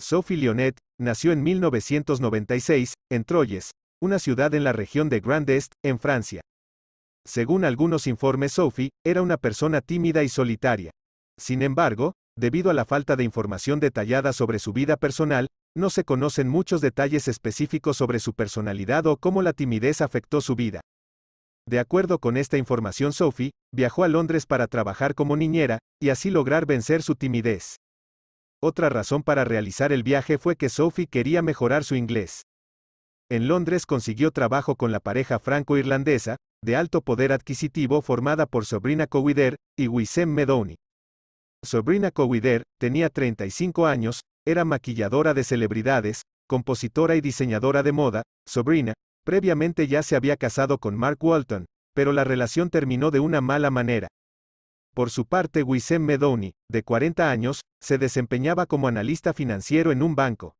Sophie Lionet, nació en 1996, en Troyes, una ciudad en la región de Grand Est, en Francia. Según algunos informes, Sophie era una persona tímida y solitaria. Sin embargo, debido a la falta de información detallada sobre su vida personal, no se conocen muchos detalles específicos sobre su personalidad o cómo la timidez afectó su vida. De acuerdo con esta información, Sophie viajó a Londres para trabajar como niñera, y así lograr vencer su timidez. Otra razón para realizar el viaje fue que Sophie quería mejorar su inglés. En Londres consiguió trabajo con la pareja franco-irlandesa, de alto poder adquisitivo formada por sobrina Cowider y Wissem Medoni. Sobrina Cowider tenía 35 años, era maquilladora de celebridades, compositora y diseñadora de moda, Sobrina, previamente ya se había casado con Mark Walton, pero la relación terminó de una mala manera. Por su parte, Wissem Medoni, de 40 años, se desempeñaba como analista financiero en un banco.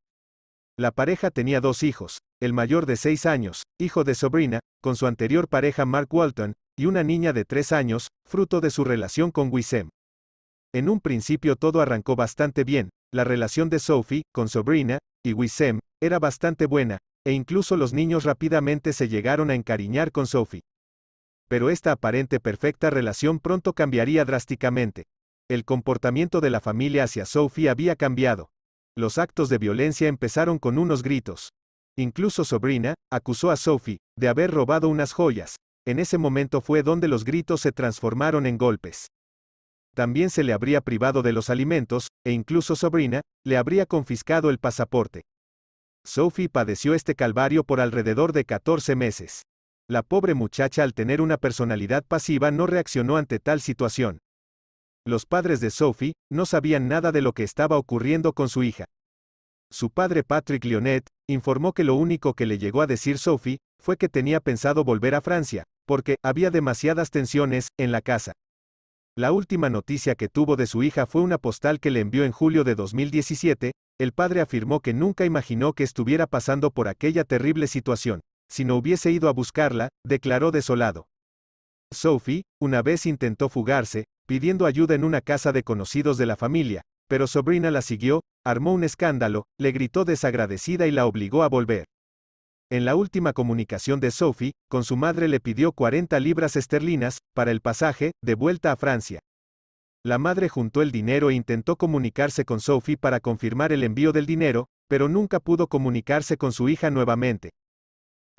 La pareja tenía dos hijos, el mayor de 6 años, hijo de sobrina, con su anterior pareja Mark Walton, y una niña de 3 años, fruto de su relación con Wisem. En un principio todo arrancó bastante bien, la relación de Sophie, con sobrina, y Wisem era bastante buena, e incluso los niños rápidamente se llegaron a encariñar con Sophie pero esta aparente perfecta relación pronto cambiaría drásticamente. El comportamiento de la familia hacia Sophie había cambiado. Los actos de violencia empezaron con unos gritos. Incluso Sobrina, acusó a Sophie, de haber robado unas joyas. En ese momento fue donde los gritos se transformaron en golpes. También se le habría privado de los alimentos, e incluso Sobrina, le habría confiscado el pasaporte. Sophie padeció este calvario por alrededor de 14 meses. La pobre muchacha al tener una personalidad pasiva no reaccionó ante tal situación. Los padres de Sophie no sabían nada de lo que estaba ocurriendo con su hija. Su padre Patrick Lionet informó que lo único que le llegó a decir Sophie fue que tenía pensado volver a Francia, porque había demasiadas tensiones en la casa. La última noticia que tuvo de su hija fue una postal que le envió en julio de 2017, el padre afirmó que nunca imaginó que estuviera pasando por aquella terrible situación si no hubiese ido a buscarla, declaró desolado. Sophie, una vez intentó fugarse, pidiendo ayuda en una casa de conocidos de la familia, pero sobrina la siguió, armó un escándalo, le gritó desagradecida y la obligó a volver. En la última comunicación de Sophie, con su madre le pidió 40 libras esterlinas, para el pasaje, de vuelta a Francia. La madre juntó el dinero e intentó comunicarse con Sophie para confirmar el envío del dinero, pero nunca pudo comunicarse con su hija nuevamente,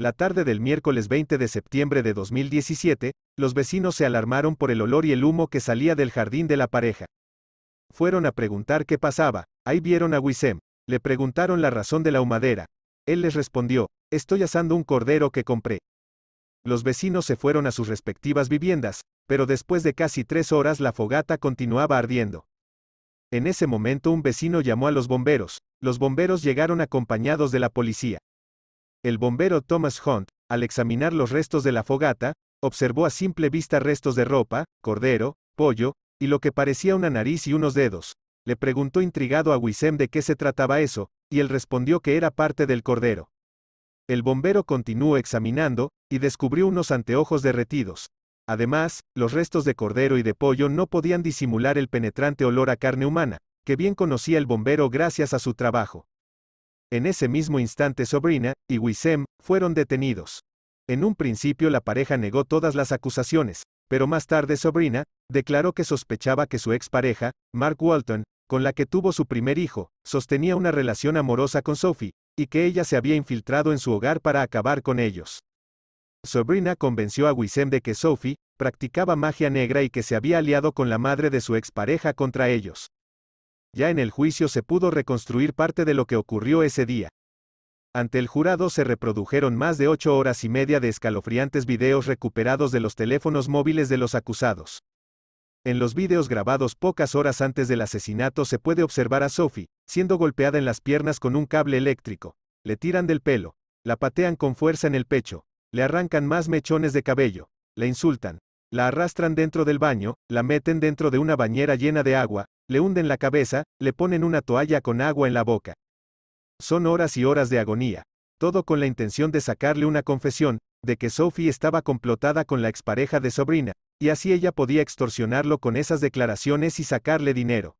la tarde del miércoles 20 de septiembre de 2017, los vecinos se alarmaron por el olor y el humo que salía del jardín de la pareja. Fueron a preguntar qué pasaba, ahí vieron a Wisem, le preguntaron la razón de la humadera. Él les respondió, estoy asando un cordero que compré. Los vecinos se fueron a sus respectivas viviendas, pero después de casi tres horas la fogata continuaba ardiendo. En ese momento un vecino llamó a los bomberos, los bomberos llegaron acompañados de la policía. El bombero Thomas Hunt, al examinar los restos de la fogata, observó a simple vista restos de ropa, cordero, pollo, y lo que parecía una nariz y unos dedos. Le preguntó intrigado a Wisem de qué se trataba eso, y él respondió que era parte del cordero. El bombero continuó examinando, y descubrió unos anteojos derretidos. Además, los restos de cordero y de pollo no podían disimular el penetrante olor a carne humana, que bien conocía el bombero gracias a su trabajo. En ese mismo instante Sobrina y Wisem fueron detenidos. En un principio la pareja negó todas las acusaciones, pero más tarde Sobrina declaró que sospechaba que su expareja, Mark Walton, con la que tuvo su primer hijo, sostenía una relación amorosa con Sophie, y que ella se había infiltrado en su hogar para acabar con ellos. Sobrina convenció a Wisem de que Sophie practicaba magia negra y que se había aliado con la madre de su expareja contra ellos. Ya en el juicio se pudo reconstruir parte de lo que ocurrió ese día. Ante el jurado se reprodujeron más de ocho horas y media de escalofriantes videos recuperados de los teléfonos móviles de los acusados. En los videos grabados pocas horas antes del asesinato se puede observar a Sophie, siendo golpeada en las piernas con un cable eléctrico, le tiran del pelo, la patean con fuerza en el pecho, le arrancan más mechones de cabello, la insultan, la arrastran dentro del baño, la meten dentro de una bañera llena de agua, le hunden la cabeza, le ponen una toalla con agua en la boca. Son horas y horas de agonía, todo con la intención de sacarle una confesión, de que Sophie estaba complotada con la expareja de sobrina, y así ella podía extorsionarlo con esas declaraciones y sacarle dinero.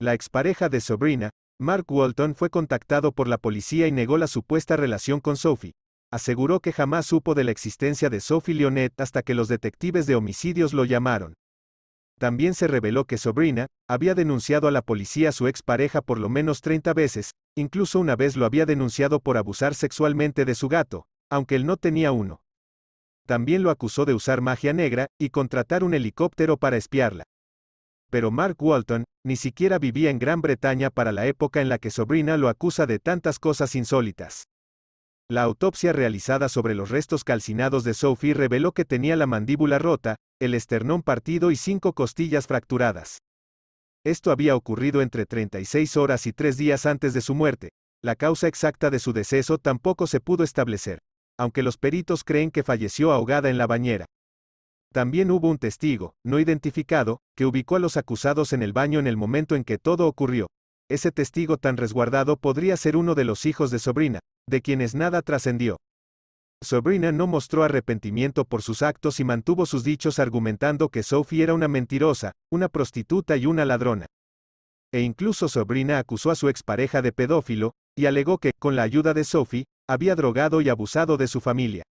La expareja de sobrina, Mark Walton fue contactado por la policía y negó la supuesta relación con Sophie. Aseguró que jamás supo de la existencia de Sophie Leonet hasta que los detectives de homicidios lo llamaron. También se reveló que Sobrina había denunciado a la policía a su expareja por lo menos 30 veces, incluso una vez lo había denunciado por abusar sexualmente de su gato, aunque él no tenía uno. También lo acusó de usar magia negra y contratar un helicóptero para espiarla. Pero Mark Walton ni siquiera vivía en Gran Bretaña para la época en la que Sobrina lo acusa de tantas cosas insólitas. La autopsia realizada sobre los restos calcinados de Sophie reveló que tenía la mandíbula rota, el esternón partido y cinco costillas fracturadas. Esto había ocurrido entre 36 horas y tres días antes de su muerte. La causa exacta de su deceso tampoco se pudo establecer, aunque los peritos creen que falleció ahogada en la bañera. También hubo un testigo, no identificado, que ubicó a los acusados en el baño en el momento en que todo ocurrió. Ese testigo tan resguardado podría ser uno de los hijos de sobrina, de quienes nada trascendió. Sobrina no mostró arrepentimiento por sus actos y mantuvo sus dichos argumentando que Sophie era una mentirosa, una prostituta y una ladrona. E incluso Sobrina acusó a su expareja de pedófilo, y alegó que, con la ayuda de Sophie, había drogado y abusado de su familia.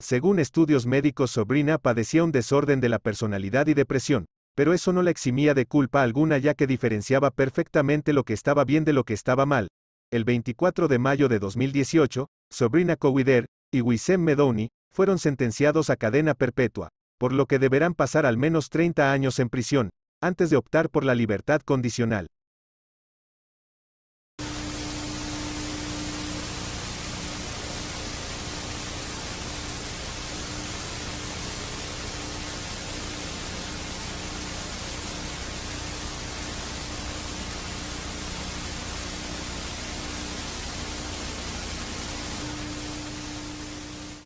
Según estudios médicos, Sobrina padecía un desorden de la personalidad y depresión, pero eso no la eximía de culpa alguna ya que diferenciaba perfectamente lo que estaba bien de lo que estaba mal. El 24 de mayo de 2018, Sobrina Cowider, y Wissem Medoni, fueron sentenciados a cadena perpetua, por lo que deberán pasar al menos 30 años en prisión, antes de optar por la libertad condicional.